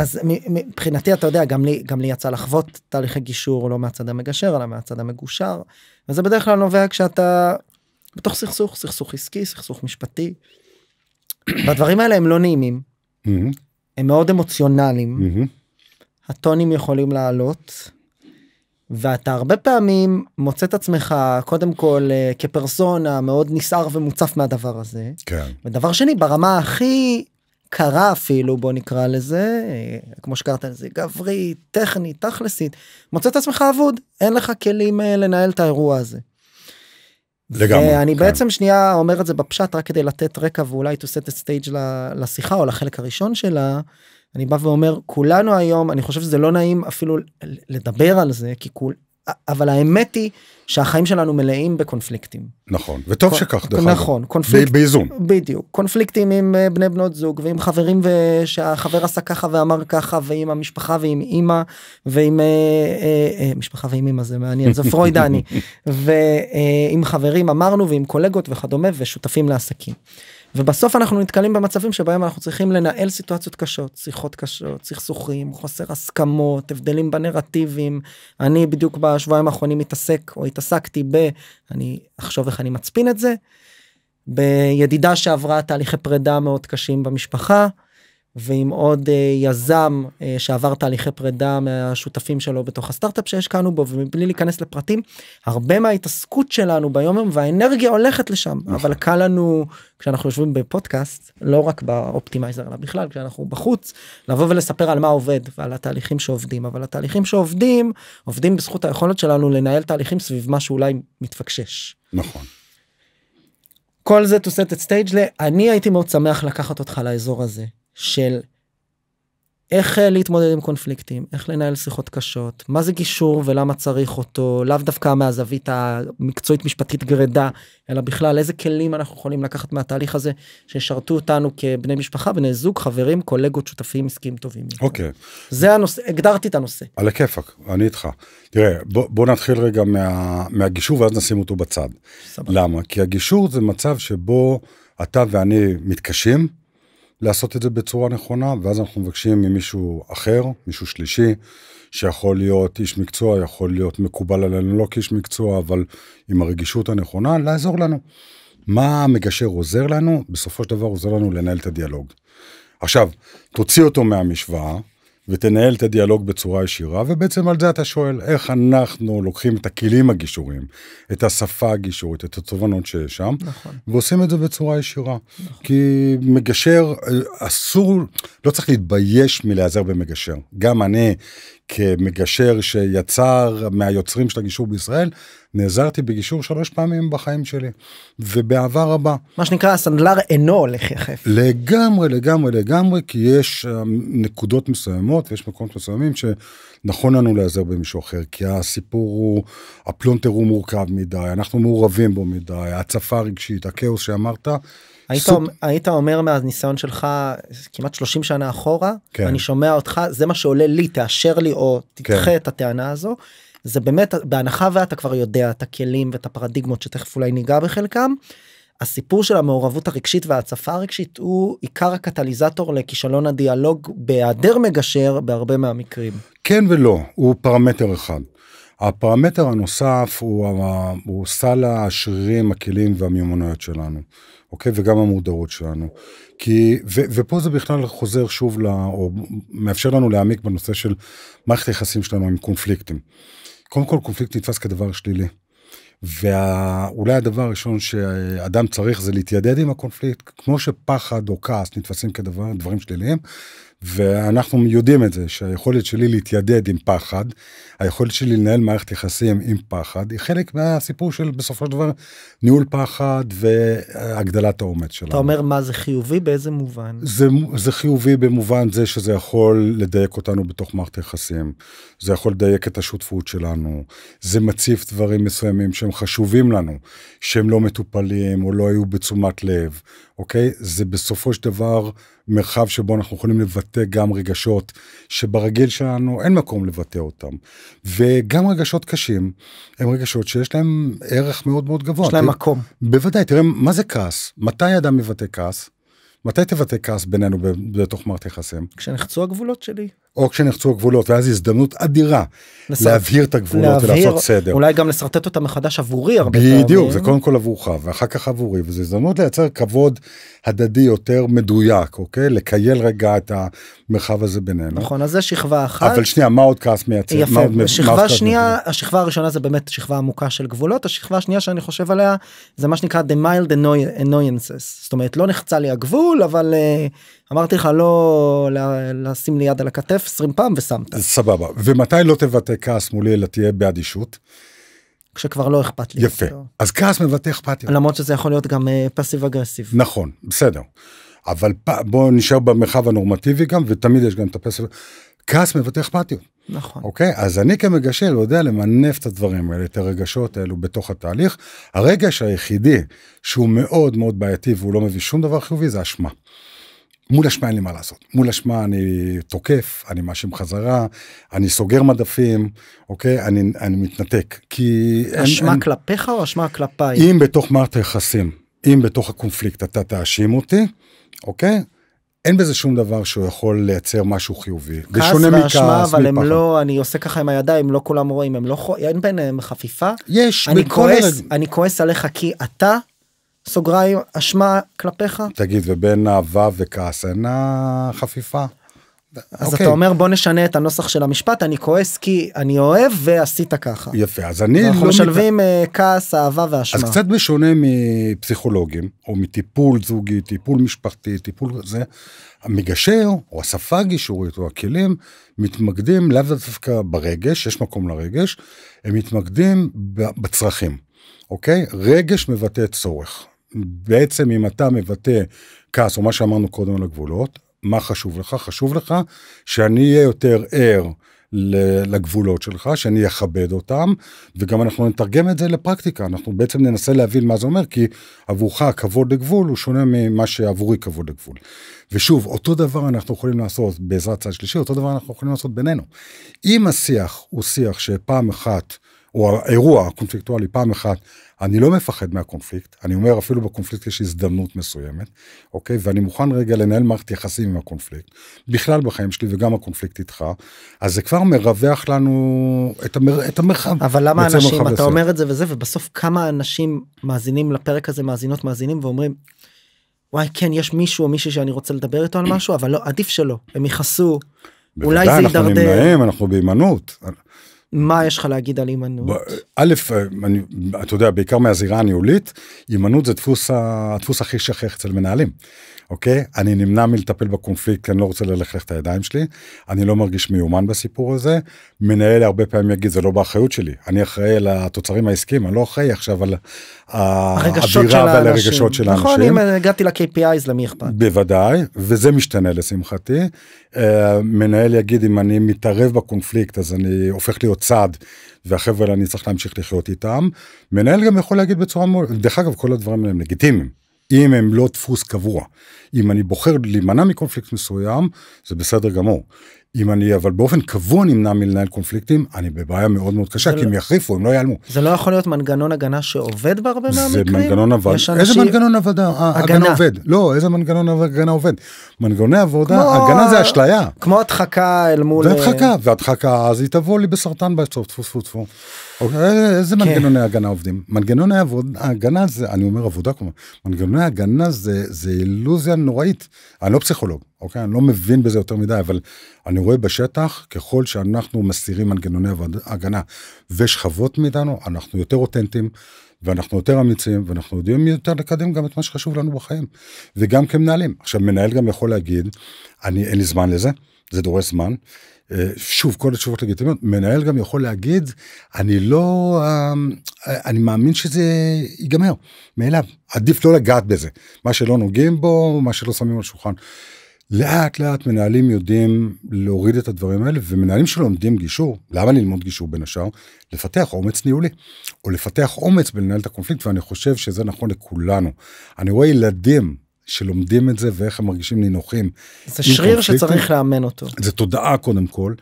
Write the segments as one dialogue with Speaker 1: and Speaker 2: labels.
Speaker 1: אז מבחינתי אתה יודע גם לי גם לי יצא לחוות תהליכי גישור לא מהצד המגשר אלא מהצד המגושר וזה בדרך כלל נובע כשאתה בתוך סכסוך סכסוך עסקי סכסוך משפטי. והדברים האלה הם לא נעימים הם מאוד אמוציונליים הטונים יכולים לעלות ואתה הרבה פעמים מוצא את עצמך קודם כל אה, כפרסונה מאוד נסער ומוצף מהדבר הזה. כן. ודבר שני ברמה הכי קרה אפילו בוא נקרא לזה כמו שקראת לזה גברי טכני תכלסית מוצא את עצמך אבוד אין לך כלים אה, לנהל את האירוע הזה. לגמרי. אני כן. בעצם שנייה אומר את זה בפשט רק כדי לתת רקע ואולי to set the stage לשיחה או לחלק הראשון שלה. אני בא ואומר כולנו היום אני חושב שזה לא נעים אפילו לדבר על זה כי כול, אבל האמת היא שהחיים שלנו מלאים בקונפליקטים.
Speaker 2: נכון, וטוב שכך דרך אגב. נכון, קונפליקט. באיזון.
Speaker 1: בדיוק, קונפליקטים עם אה, בני בנות זוג ועם חברים ושהחבר עשה ככה ואמר ככה ועם המשפחה ועם אימא ועם אה, אה, אה, משפחה ועם אימא זה מעניין זה פרוידני ועם אה, חברים אמרנו ועם קולגות וכדומה ושותפים לעסקים. ובסוף אנחנו נתקלים במצבים שבהם אנחנו צריכים לנהל סיטואציות קשות, שיחות קשות, סכסוכים, חוסר הסכמות, הבדלים בנרטיבים. אני בדיוק בשבועיים האחרונים מתעסק או התעסקתי ב... אני אחשוב איך אני מצפין את זה. בידידה שעברה תהליכי פרידה מאוד קשים במשפחה. ועם עוד אה, יזם אה, שעבר תהליכי פרידה מהשותפים שלו בתוך הסטארט-אפ שהשקענו בו ומבלי להיכנס לפרטים הרבה מההתעסקות שלנו ביום יום והאנרגיה הולכת לשם נכון. אבל קל לנו כשאנחנו יושבים בפודקאסט לא רק באופטימייזר אלא בכלל כשאנחנו בחוץ לבוא ולספר על מה עובד ועל התהליכים שעובדים אבל התהליכים שעובדים עובדים בזכות היכולת שלנו לנהל תהליכים סביב מה שאולי מתפקשש. נכון. כל זה to set את סטייג' ל... אני הייתי מאוד שמח לקחת אותך לאזור הזה של איך אה, להתמודד עם קונפליקטים, איך לנהל שיחות קשות, מה זה גישור ולמה צריך אותו, לאו דווקא מהזווית המקצועית משפטית גרידה, אלא בכלל איזה כלים אנחנו יכולים לקחת מהתהליך הזה שישרתו אותנו כבני משפחה, בני זוג, חברים, קולגות, שותפים עסקיים טובים. אוקיי.
Speaker 2: Okay. זה
Speaker 1: הנושא, הגדרתי את הנושא.
Speaker 2: על הכיפאק, אני איתך. תראה, בוא, בוא נתחיל רגע מה, מהגישור ואז נשים אותו בצד. סבבה. למה? כי הגישור זה מצב שבו אתה ואני מתקשים. לעשות את זה בצורה נכונה, ואז אנחנו מבקשים ממישהו אחר, מישהו שלישי, שיכול להיות איש מקצוע, יכול להיות מקובל עלינו לא כאיש מקצוע, אבל עם הרגישות הנכונה, לעזור לנו. מה המגשר עוזר לנו? בסופו של דבר עוזר לנו לנהל את הדיאלוג. עכשיו, תוציא אותו מהמשוואה, ותנהל את הדיאלוג בצורה ישירה, ובעצם על זה אתה שואל, איך אנחנו לוקחים את הכלים הגישוריים, את השפה הגישורית, את התובנות שיש שם, נכון. ועושים את זה בצורה ישירה. נכון. כי מגשר, אה, אסור, לא צריך להתבייש מלהיעזר במגשר. גם אני, כמגשר שיצר מהיוצרים של הגישור בישראל, נעזרתי בגישור שלוש פעמים בחיים שלי, ובאהבה רבה. מה שנקרא הסנדלר אינו הולך יחף. לגמרי, לגמרי, לגמרי, כי יש אה, נקודות מסוימות, ויש מקומות מסוימים ש... נכון לנו להיעזר במישהו אחר, כי הסיפור הוא, הפלונטר הוא מורכב מדי, אנחנו מעורבים בו מדי, ההצפה הרגשית, הכאוס שאמרת. היית, סוג... אומר, היית אומר מהניסיון שלך כמעט 30 שנה אחורה, כן. אני שומע
Speaker 1: אותך, זה מה שעולה לי, תאשר לי או תדחה כן. את הטענה הזו. זה באמת, בהנחה ואתה כבר יודע את הכלים ואת הפרדיגמות שתכף אולי ניגע בחלקם, הסיפור של המעורבות הרגשית וההצפה הרגשית הוא עיקר הקטליזטור לכישלון הדיאלוג בהיעדר מגשר בהרבה מהמקרים.
Speaker 2: כן ולא, הוא פרמטר אחד. הפרמטר הנוסף הוא, הוא סל השרירים, הכלים והמיומנויות שלנו, אוקיי? וגם המודעות שלנו. כי, ו, ופה זה בכלל חוזר שוב, לה, או מאפשר לנו להעמיק בנושא של מערכת היחסים שלנו עם קונפליקטים. קודם כל קונפליקט נתפס כדבר שלילי. ואולי הדבר הראשון שאדם צריך זה להתיידד עם הקונפליקט, כמו שפחד או כעס נתפסים כדברים שליליים. ואנחנו יודעים את זה, שהיכולת שלי להתיידד עם פחד, היכולת שלי לנהל מערכת יחסים עם פחד, היא חלק מהסיפור של בסופו של דבר ניהול פחד והגדלת האומץ שלנו. אתה אומר
Speaker 1: מה זה חיובי, באיזה מובן?
Speaker 2: זה, זה חיובי במובן זה שזה יכול לדייק אותנו בתוך מערכת יחסים, זה יכול לדייק את השותפות שלנו, זה מציף דברים מסוימים שהם חשובים לנו, שהם לא מטופלים או לא היו בתשומת לב, אוקיי? זה בסופו של דבר... מרחב שבו אנחנו יכולים לבטא גם רגשות שברגיל שלנו אין מקום לבטא אותם. וגם רגשות קשים הם רגשות שיש להם ערך מאוד מאוד גבוה. יש להם מקום. בוודאי, תראה, מה זה כעס? מתי אדם מבטא כעס? מתי תבטא כעס בינינו בתוך מערכת יחסים? כשנחצו
Speaker 1: הגבולות שלי.
Speaker 2: או כשנחצו הגבולות, ואז הזדמנות אדירה לסרט... להבהיר את הגבולות להבהיר, ולעשות סדר. אולי
Speaker 1: גם לשרטט אותה מחדש עבורי הרבה פעמים. בדיוק, זה קודם
Speaker 2: כל עבורך, ואחר כך עבורי, וזו הזדמנות לייצר כבוד הדדי יותר מדויק, אוקיי? לקייל רגע את המרחב הזה בינינו. נכון,
Speaker 1: אז זה שכבה אחת. אבל
Speaker 2: שנייה, מה עוד כעס מייצר? יפה, מה, מה שכבה שנייה,
Speaker 1: השכבה הראשונה זה באמת שכבה עמוקה של גבולות, השכבה השנייה שאני חושב עליה, זה מה שנקרא The mild annoyances. זאת אומרת, לא נחצה לי הגבול, בול אבל אה, אמרתי לך לא לשים לי יד על
Speaker 2: הכתף 20 פעם ושמת. סבבה ומתי לא תבטא כעס מולי אלא תהיה באדישות. כשכבר לא אכפת לי. יפה אותו. אז כעס מבטא אכפת לי.
Speaker 1: למרות שזה יכול להיות גם פסיב אה, אגרסיב.
Speaker 2: נכון בסדר. אבל פ... בואו נשאר במרחב הנורמטיבי גם ותמיד יש גם את הפסק. כעס מבטא אכפתיות. נכון. אוקיי? אז אני כמגשר יודע למנף את הדברים האלה, את הרגשות האלו בתוך התהליך. הרגש היחידי שהוא מאוד מאוד בעייתי והוא לא מביא שום דבר חיובי זה אשמה. מול אשמה אין לי מה לעשות. מול אשמה אני תוקף, אני מאשים חזרה, אני סוגר מדפים, אוקיי? אני, אני מתנתק. כי... אשמה אין,
Speaker 1: כלפיך או אשמה כלפיי? אם
Speaker 2: בתוך מערכת היחסים, אם בתוך הקונפליקט אתה תאשים אותי, אוקיי? אין בזה שום דבר שהוא יכול לייצר משהו חיובי. כעס ואשמה, אבל מפחד. הם
Speaker 1: לא, אני עושה ככה עם הידיים, לא כולם רואים, הם לא, אין ביניהם חפיפה. יש, אני בכל... כועס, הרג... אני כועס עליך כי אתה, סוגריים, אשמה כלפיך.
Speaker 2: תגיד, ובין אהבה וכעס אין חפיפה? אז אוקיי. אתה
Speaker 1: אומר בוא נשנה את הנוסח של המשפט אני כועס כי אני אוהב ועשית ככה.
Speaker 2: יפה אז אני אנחנו לא... אנחנו משלבים
Speaker 1: מת... אה, כעס אהבה ואשמה. אז קצת
Speaker 2: בשונה מפסיכולוגים או מטיפול זוגי טיפול משפחתי טיפול זה המגשר או השפה הגישורית או הכלים מתמקדים לאו דווקא ברגש יש מקום לרגש הם מתמקדים בצרכים. אוקיי רגש מבטא צורך בעצם אם אתה מבטא כעס או מה שאמרנו קודם על הגבולות מה חשוב לך? חשוב לך שאני אהיה יותר ער לגבולות שלך, שאני אכבד אותם, וגם אנחנו נתרגם את זה לפרקטיקה, אנחנו בעצם ננסה להבין מה זה אומר, כי עבורך הכבוד לגבול הוא שונה ממה שעבורי כבוד לגבול. ושוב, אותו דבר אנחנו יכולים לעשות בעזרת צד שלישי, אותו דבר אנחנו יכולים לעשות בינינו. אם השיח הוא שיח שפעם אחת, או האירוע הקונפליקטואלי פעם אחת, אני לא מפחד מהקונפליקט, אני אומר אפילו בקונפליקט יש הזדמנות מסוימת, אוקיי? ואני מוכן רגע לנהל מערכת יחסים עם הקונפליקט, בכלל בחיים שלי וגם הקונפליקט איתך, אז זה כבר מרווח לנו את, המר... את המרחב. אבל למה אנשים, אתה לסדר. אומר
Speaker 1: את זה וזה, ובסוף כמה אנשים מאזינים לפרק הזה, מאזינות, מאזינים ואומרים, וואי כן יש מישהו או מישהו שאני רוצה לדבר איתו על משהו אבל לא עדיף שלא הם יכעסו אולי זה יידרדר. אנחנו נמנעים
Speaker 2: אנחנו בהימנעות.
Speaker 1: מה יש לך להגיד על הימנעות?
Speaker 2: א', אני, אתה יודע, בעיקר מהזירה הניהולית, הימנעות זה דפוס, הדפוס הכי שכיח אצל מנהלים. אוקיי? אני נמנע מלטפל בקונפליקט כי אני לא רוצה ללכלך את הידיים שלי, אני לא מרגיש מיומן בסיפור הזה. מנהל הרבה פעמים יגיד זה לא באחריות שלי, אני אחראי על התוצרים העסקיים, אני לא אחראי עכשיו על האווירה ועל הרגשות של נכון, האנשים. נכון, אם
Speaker 1: הגעתי ל kpi
Speaker 2: למי אכפת. בוודאי, וזה משתנה לשמחתי. אה, מנהל יגיד אם אני מתערב בקונפליקט אז אני הופך להיות צד והחבר'ה אני צריך להמשיך לחיות איתם. מנהל גם יכול להגיד בצורה מאוד, דרך אגב כל הדברים האלה הם לגיטימיים. אם הם לא דפוס קבוע. אם אני בוחר להימנע מקונפליקט מסוים, זה בסדר גמור. אם אני אבל באופן קבוע נמנע מלנהל קונפליקטים אני בבעיה מאוד מאוד קשה כי לא, הם יחריפו הם לא ייעלמו. זה
Speaker 1: לא יכול להיות מנגנון הגנה שעובד בהרבה מהמקרים? זה מנגנון עבד. אנשים... איזה מנגנון
Speaker 2: עבודה, אה, הגנה. הגנה עובד? לא איזה מנגנון הגנה עובד. מנגנוני עבודה כמו... הגנה זה אשליה. כמו הדחקה אל מול. זה אה, הדחקה והדחקה אז היא תבוא לי בסרטן בסוף טפו טפו טפו. אוקיי, אה, איזה כן. מנגנוני הגנה עובדים? מנגנוני הגנה זה אני אומר עבודה כלומר, מנגנוני הגנה זה זה אילוזיה נוראית אני לא פסיכולוג אוקיי? אני לא מבין בזה יותר מדי, אבל אני רואה בשטח, ככל שאנחנו מסירים מנגנוני הגנה ושכבות מאיתנו, אנחנו יותר אותנטיים. ואנחנו יותר אמיצים ואנחנו יודעים יותר לקדם גם את מה שחשוב לנו בחיים וגם כמנהלים עכשיו מנהל גם יכול להגיד אני אין לי זמן לזה זה דורש זמן אה, שוב כל התשובות לגיטימיות מנהל גם יכול להגיד אני לא אמ, אני מאמין שזה ייגמר מאליו עדיף לא לגעת בזה מה שלא נוגעים בו מה שלא שמים על שולחן. לאט לאט מנהלים יודעים להוריד את הדברים האלה ומנהלים שלומדים גישור למה ללמוד גישור בין השאר לפתח אומץ ניהולי או לפתח אומץ בלנהל את הקונפליקט ואני חושב שזה נכון לכולנו. אני רואה ילדים שלומדים את זה ואיך הם מרגישים נינוחים. זה שריר שצריך לאמן אותו. זה תודעה קודם כל.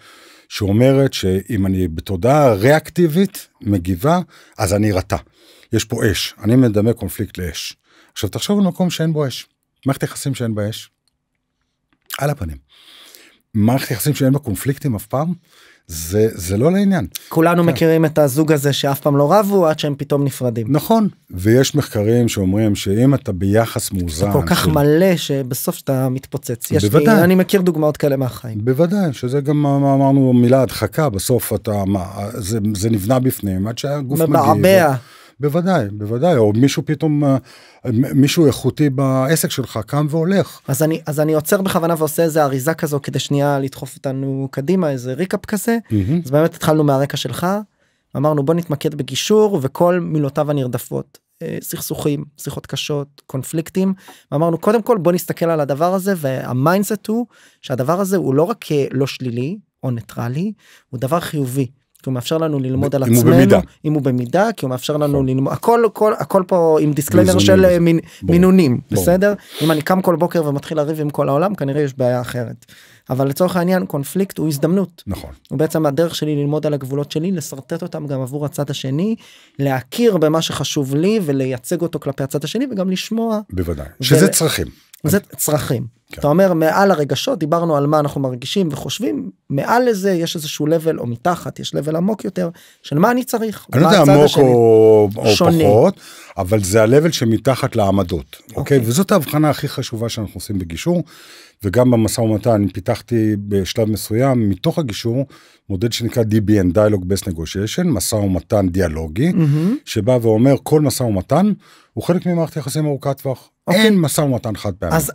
Speaker 2: שאומרת שאם אני בתודעה ריאקטיבית מגיבה אז אני ארתע. יש פה אש אני מדמה קונפליקט לאש. עכשיו תחשוב על מקום שאין בו אש. מערכת יחסים שאין בה אש. על הפנים. מערכת יחסים שאין בה קונפליקטים אף פעם זה זה לא לעניין. כולנו כן. מכירים
Speaker 1: את הזוג הזה שאף פעם לא
Speaker 2: רבו עד שהם פתאום נפרדים. נכון ויש מחקרים שאומרים שאם אתה ביחס מאוזן. כל כך ש...
Speaker 1: מלא שבסוף אתה מתפוצץ. יש בוודאי. לי, אני מכיר דוגמאות כאלה מהחיים.
Speaker 2: בוודאי שזה גם מה אמרנו מילה הדחקה בסוף אתה מה זה, זה נבנה בפנים עד שהגוף מבעבע. מגיע. בוודאי, בוודאי, או מישהו פתאום, אה, מישהו איכותי בעסק שלך קם והולך. אז אני, אז אני עוצר בכוונה ועושה איזה אריזה כזו כדי שנייה לדחוף אותנו
Speaker 1: קדימה, איזה ריקאפ כזה. Mm-hmm. אז באמת התחלנו מהרקע שלך, אמרנו בוא נתמקד בגישור וכל מילותיו הנרדפות. אה, סכסוכים, שיחות קשות, קונפליקטים. אמרנו קודם כל בוא נסתכל על הדבר הזה והמיינדסט הוא שהדבר הזה הוא לא רק אה, לא שלילי או ניטרלי, הוא דבר חיובי. כי הוא מאפשר לנו ללמוד על עצמנו, אם הוא במידה. אם הוא במידה, כי הוא מאפשר לנו נכון. ללמוד, הכל, הכל, הכל פה עם דיסקלמר של אה, מין, מינונים, בוא. בסדר? אם אני קם כל בוקר ומתחיל לריב עם כל העולם, כנראה יש בעיה אחרת. אבל לצורך העניין קונפליקט הוא הזדמנות. נכון. הוא בעצם הדרך שלי ללמוד על הגבולות שלי, לשרטט אותם גם עבור הצד השני, להכיר במה שחשוב לי ולייצג אותו כלפי הצד השני וגם לשמוע.
Speaker 2: בוודאי, ו... שזה
Speaker 1: צרכים. זה צרכים. כן. אתה אומר מעל הרגשות דיברנו על מה אנחנו מרגישים וחושבים מעל לזה יש איזשהו לבל או מתחת יש לבל עמוק יותר של מה אני צריך. אני לא יודע עמוק או, או פחות
Speaker 2: אבל זה הלבל שמתחת לעמדות אוקיי. אוקיי וזאת ההבחנה הכי חשובה שאנחנו עושים בגישור וגם במשא ומתן פיתחתי בשלב מסוים מתוך הגישור מודד שנקרא DBN Dialogue Best Negotiation משא ומתן דיאלוגי mm-hmm. שבא ואומר כל משא ומתן הוא חלק ממערכת יחסים ארוכת טווח. אוקיי. אין משא ומתן חד פעמי. אז